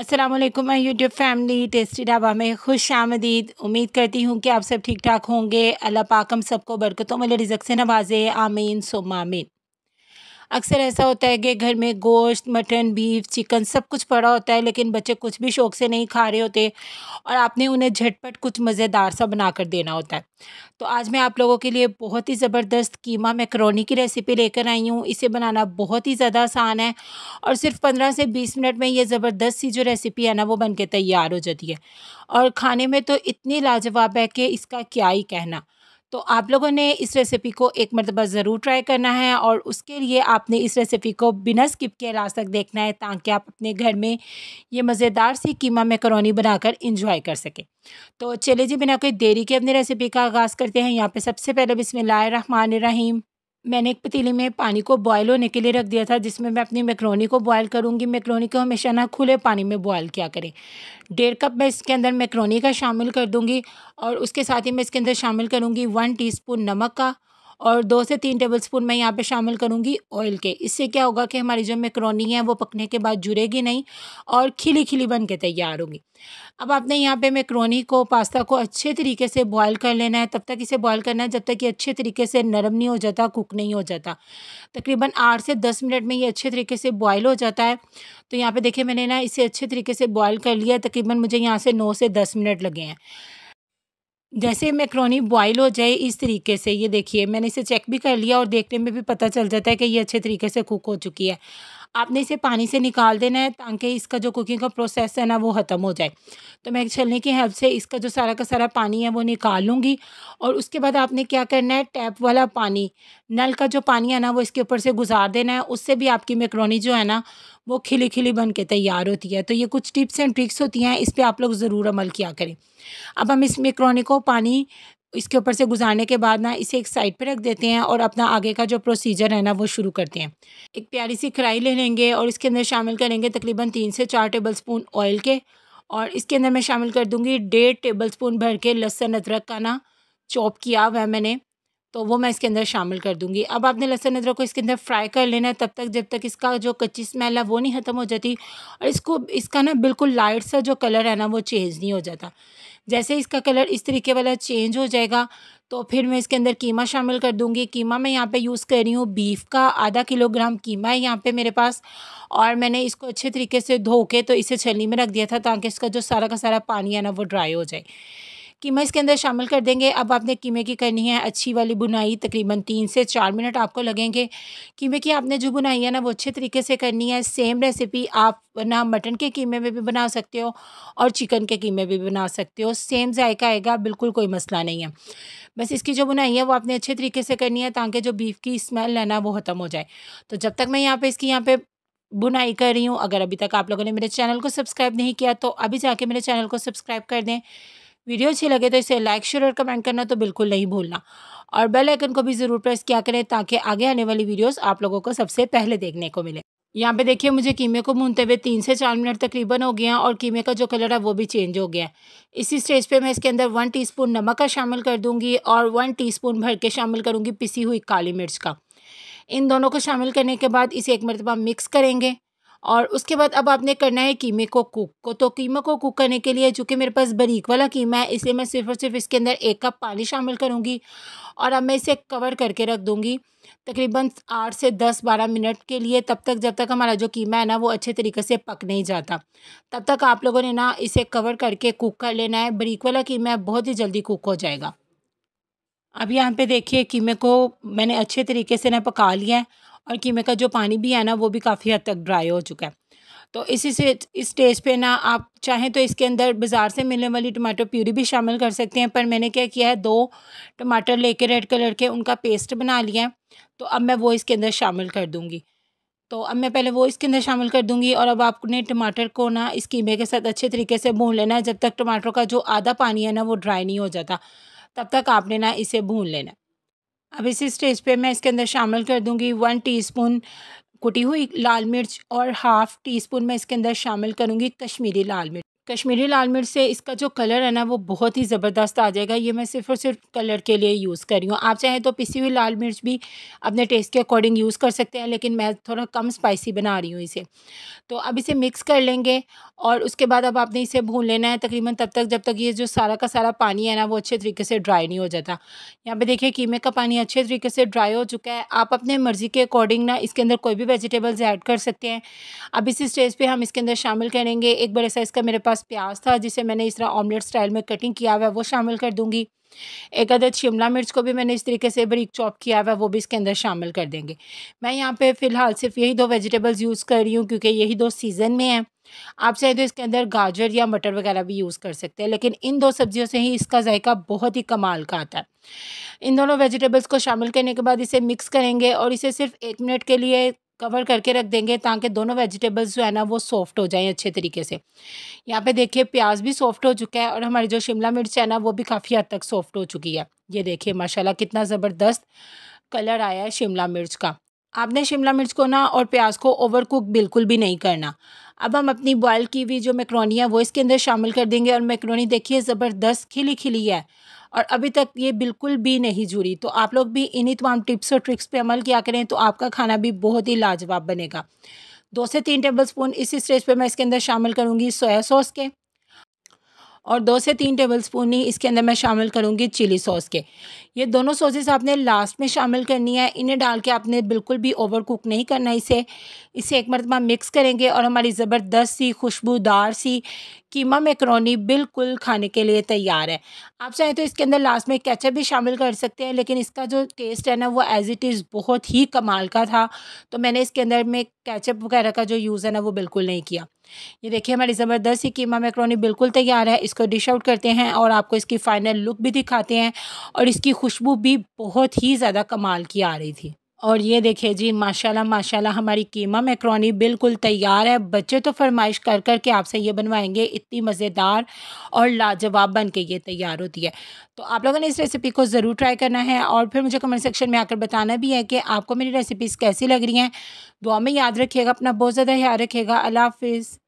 असलम मैं YouTube family tasty dhaba में खुश आमदीद उम्मीद करती हूँ कि आप सब ठीक ठाक होंगे अल्लाह पाकम सबको बरकतों वाले रिजक से नवाजे आमीन सो आमीन अक्सर ऐसा होता है कि घर में गोश्त मटन बीफ चिकन सब कुछ पड़ा होता है लेकिन बच्चे कुछ भी शौक से नहीं खा रहे होते और आपने उन्हें झटपट कुछ मज़ेदार सा बना कर देना होता है तो आज मैं आप लोगों के लिए बहुत ही ज़बरदस्त कीमा मैक्रोनी की रेसिपी लेकर आई हूँ इसे बनाना बहुत ही ज़्यादा आसान है और सिर्फ पंद्रह से बीस मिनट में ये ज़बरदस्त सी जो रेसिपी है ना वो बन के तैयार हो जाती है और खाने में तो इतनी लाजवाब है कि इसका क्या ही कहना तो आप लोगों ने इस रेसिपी को एक मरतबा ज़रूर ट्राई करना है और उसके लिए आपने इस रेसिपी को बिना स्किप के लास्ट तक देखना है ताकि आप अपने घर में ये मज़ेदार सी कीमा मैकरोनी बनाकर इंजॉय कर सकें तो चलिए जी बिना कोई देरी के अपनी रेसिपी का आगाज़ करते हैं यहाँ पे सबसे पहले रहमान रहीम मैंने एक पतीली में पानी को बॉयल होने के लिए रख दिया था जिसमें मैं अपनी मैक्रोनी को बॉयल करूँगी मैक्रोनी को हमेशा ना खुले पानी में बॉयल किया करें डेढ़ कप मैं इसके अंदर मैक्रोनी का शामिल कर दूँगी और उसके साथ ही मैं इसके अंदर शामिल करूँगी वन टीस्पून नमक का और दो से तीन टेबल स्पून मैं यहाँ पे शामिल करूँगी ऑयल के इससे क्या होगा कि हमारी जो मैक्रोनी है वो पकने के बाद जुड़ेगी नहीं और खिली खिली बन के तैयार होगी अब आपने यहाँ पे मेकरोनी को पास्ता को अच्छे तरीके से बॉयल कर लेना है तब तक इसे बॉयल करना है जब तक ये अच्छे तरीके से नरम नहीं हो जाता कुक नहीं हो जाता तकरीबन आठ से दस मिनट में ये अच्छे तरीके से बॉयल हो जाता है तो यहाँ पे देखिए मैंने ना इसे अच्छे तरीके से बॉयल कर लिया तकरीबन मुझे यहाँ से नौ से दस मिनट लगे हैं जैसे मैक्रोनी बॉईल हो जाए इस तरीके से ये देखिए मैंने इसे चेक भी कर लिया और देखने में भी पता चल जाता है कि ये अच्छे तरीके से कुक हो चुकी है आपने इसे पानी से निकाल देना है ताकि इसका जो कुकिंग का प्रोसेस है ना वो ख़त्म हो जाए तो मैं छलने की हेल्प से इसका जो सारा का सारा पानी है वो निकाल लूँगी और उसके बाद आपने क्या करना है टैप वाला पानी नल का जो पानी है ना वो इसके ऊपर से गुजार देना है उससे भी आपकी मेकरोनी जो है ना वो खिली खिली बन के तैयार होती है तो ये कुछ टिप्स एंड ट्रिक्स होती हैं इस पर आप लोग ज़रूर अमल किया करें अब हम इस मेकरोनी को पानी इसके ऊपर से गुजारने के बाद ना इसे एक साइड पर रख देते हैं और अपना आगे का जो प्रोसीजर है ना वो शुरू करते हैं एक प्यारी सी कढ़ाई ले लेंगे और इसके अंदर शामिल करेंगे तकरीबन तीन से चार टेबल स्पून ऑयल के और इसके अंदर मैं शामिल कर दूँगी डेढ़ टेबल स्पून भर के लहसुन अदरक का ना चॉप किया हुआ है मैंने तो वो मैं इसके अंदर शामिल कर दूंगी अब आपने लहसुन अदरक को इसके अंदर फ्राई कर लेना है तब तक जब तक इसका जो कच्ची स्मेल है वो नहीं ख़त्म हो जाती और इसको इसका ना बिल्कुल लाइट सा जो कलर है ना वो चेंज नहीं हो जाता जैसे इसका कलर इस तरीके वाला चेंज हो जाएगा तो फिर मैं इसके अंदर कीमा शामिल कर दूँगी कीमा मैं यहाँ पर यूज़ कर रही हूँ बीफ का आधा किलोग्राम कीमा है यहाँ पर मेरे पास और मैंने इसको अच्छे तरीके से धो के तो इसे छलनी में रख दिया था ताकि इसका जो सारा का सारा पानी है ना वो ड्राई हो जाए कीमा इसके अंदर शामिल कर देंगे अब आपने कीमे की करनी है अच्छी वाली बुनाई तकरीबन तीन से चार मिनट आपको लगेंगे कीमे की आपने जो बुनाई है ना वो अच्छे तरीके से करनी है सेम रेसिपी आप ना मटन के कीमे में भी बना सकते हो और चिकन के कीमे भी बना सकते हो सेम जायका आएगा बिल्कुल कोई मसला नहीं है बस इसकी जो बुनाई है वो आपने अच्छे तरीके से करनी है ताकि जो बीफ की स्मेल है ना वो ख़त्म हो जाए तो जब तक मैं यहाँ पर इसकी यहाँ पर बुनाई कर रही हूँ अगर अभी तक आप लोगों ने मेरे चैनल को सब्सक्राइब नहीं किया तो अभी जाके मेरे चैनल को सब्सक्राइब कर दें वीडियो अच्छी लगे तो इसे लाइक शेयर और कमेंट करना तो बिल्कुल नहीं भूलना और बेल आइकन को भी ज़रूर प्रेस किया करें ताकि आगे आने वाली वीडियोस आप लोगों को सबसे पहले देखने को मिले यहाँ पे देखिए मुझे कीमे को भूनते हुए तीन से चार मिनट तकरीबन हो गया और कीमे का जो कलर है वो भी चेंज हो गया इसी स्टेज पे मैं इसके अंदर वन टीस्पून नमक का शामिल कर दूंगी और वन टीस्पून भर के शामिल करूँगी पिसी हुई काली मिर्च का इन दोनों को शामिल करने के बाद इसे एक मरतबा मिक्स करेंगे और उसके बाद अब आपने करना है कीमे को कुक को तो कीमे को कुक करने के लिए चूँकि मेरे पास बरीक वाला कीमा है इसलिए मैं सिर्फ और सिर्फ इसके अंदर एक कप पानी शामिल करूँगी और अब मैं इसे कवर करके रख दूँगी तकरीबन आठ से दस बारह मिनट के लिए तब तक जब तक हमारा जो कीमा है ना वो अच्छे तरीके से पक नहीं जाता तब तक आप लोगों ने ना इसे कवर करके कुक कर लेना है बरीक वाला कीमा बहुत ही जल्दी कुक हो जाएगा अब यहाँ पे देखिए कीमे को मैंने अच्छे तरीके से ना पका लिया है और कीमे का जो पानी भी है ना वो भी काफ़ी हद तक ड्राई हो चुका है तो इसी से इस स्टेज पे ना आप चाहें तो इसके अंदर बाज़ार से मिलने वाली टमाटो प्यूरी भी शामिल कर सकते हैं पर मैंने क्या किया है दो टमाटर लेके रेड कलर के उनका पेस्ट बना लिया है तो अब मैं वो इसके अंदर शामिल कर दूँगी तो अब मैं पहले वो इसके अंदर शामिल कर दूँगी और अब आपने टमाटर को ना इस कीमे के साथ अच्छे तरीके से भून लेना है जब तक टमाटर का जो आधा पानी है ना वो ड्राई नहीं हो जाता तब तक आपने ना इसे भून लेना है अब इसी स्टेज पे मैं इसके अंदर शामिल कर दूंगी वन टीस्पून कुटी हुई लाल मिर्च और हाफ़ टी स्पून मैं इसके अंदर शामिल करूँगी कश्मीरी लाल मिर्च कश्मीरी लाल मिर्च से इसका जो कलर है ना वो बहुत ही ज़बरदस्त आ जाएगा ये मैं सिर्फ और सिर्फ कलर के लिए यूज़ कर रही हूँ आप चाहें तो पिसी हुई लाल मिर्च भी अपने टेस्ट के अकॉर्डिंग यूज़ कर सकते हैं लेकिन मैं थोड़ा कम स्पाइसी बना रही हूँ इसे तो अब इसे मिक्स कर लेंगे और उसके बाद अब आपने इसे भून लेना है तकरीबन तब तक जब तक ये जो सारा का सारा पानी है ना वो अच्छे तरीके से ड्राई नहीं हो जाता यहाँ पर देखिए कीमे का पानी अच्छे तरीके से ड्राई हो चुका है आप अपने मर्ज़ी के अकॉर्डिंग ना इसके अंदर कोई भी वेजिटेबल्स ऐड कर सकते हैं अब इसी स्टेज पर हम इसके अंदर शामिल करेंगे एक बड़े साइज़ का मेरे पास पास प्याज था जिसे मैंने इस तरह ऑमलेट स्टाइल में कटिंग किया हुआ है वो शामिल कर दूँगी एक अदद शिमला मिर्च को भी मैंने इस तरीके से बरीक चॉप किया हुआ है वो भी इसके अंदर शामिल कर देंगे मैं यहाँ पे फ़िलहाल सिर्फ यही दो वेजिटेबल्स यूज़ कर रही हूँ क्योंकि यही दो सीज़न में हैं आप चाहे तो इसके अंदर गाजर या मटर वगैरह भी यूज़ कर सकते हैं लेकिन इन दो सब्जियों से ही इसका जायका बहुत ही कमाल का आता है इन दोनों वेजिटेबल्स को शामिल करने के बाद इसे मिक्स करेंगे और इसे सिर्फ एक मिनट के लिए कवर करके रख देंगे ताकि दोनों वेजिटेबल्स जो है ना वो सॉफ्ट हो जाएं अच्छे तरीके से यहाँ पे देखिए प्याज भी सॉफ्ट हो चुका है और हमारी जो शिमला मिर्च है ना वो भी काफ़ी हद तक सॉफ्ट हो चुकी है ये देखिए माशाल्लाह कितना ज़बरदस्त कलर आया है शिमला मिर्च का आपने शिमला मिर्च को ना और प्याज को ओवर कुक बिल्कुल भी नहीं करना अब हम अपनी बॉयल की हुई जो मेकरोनी है वो इसके अंदर शामिल कर देंगे और मेकरोनी देखिए ज़बरदस्त खिली खिली है और अभी तक ये बिल्कुल भी नहीं जुड़ी तो आप लोग भी इन्हीं तमाम टिप्स और ट्रिक्स पे अमल किया करें तो आपका खाना भी बहुत ही लाजवाब बनेगा दो से तीन टेबल स्पून इसी स्टेज पर मैं इसके अंदर शामिल करूँगी सोया सॉस के और दो से तीन टेबल स्पून ही इसके अंदर मैं शामिल करूँगी चिली सॉस के ये दोनों सॉसेस आपने लास्ट में शामिल करनी है इन्हें डाल के आपने बिल्कुल भी ओवर कुक नहीं करना इसे इसे एक मरतबा मिक्स करेंगे और हमारी ज़बरदस्त सी खुशबूदार सी कीमा मैक्रोनी बिल्कुल खाने के लिए तैयार है आप चाहें तो इसके अंदर लास्ट में कैचअ भी शामिल कर सकते हैं लेकिन इसका जो टेस्ट है ना वो एज़ इट इज़ बहुत ही कमाल का था तो मैंने इसके अंदर में कैचअप वगैरह का जो यूज़ है ना वो बिल्कुल नहीं किया ये देखिए हमारी ज़बरदस्त ही कीमा मैक्रोनी बिल्कुल तैयार है इसको डिश आउट करते हैं और आपको इसकी फ़ाइनल लुक भी दिखाते हैं और इसकी खुशबू भी बहुत ही ज़्यादा कमाल की आ रही थी और ये देखिए जी माशाल्लाह माशाल्लाह हमारी कीमा मैक्रोनी बिल्कुल तैयार है बच्चे तो फरमाइश कर कर के आपसे ये बनवाएंगे इतनी मज़ेदार और लाजवाब बन के ये तैयार होती है तो आप लोगों ने इस रेसिपी को ज़रूर ट्राई करना है और फिर मुझे कमेंट सेक्शन में आकर बताना भी है कि आपको मेरी रेसिपीज़ कैसी लग रही हैं दुआ में याद रखिएगा अपना बहुत ज़्यादा ख्याल रखिएगा अल्लाह हाफिज़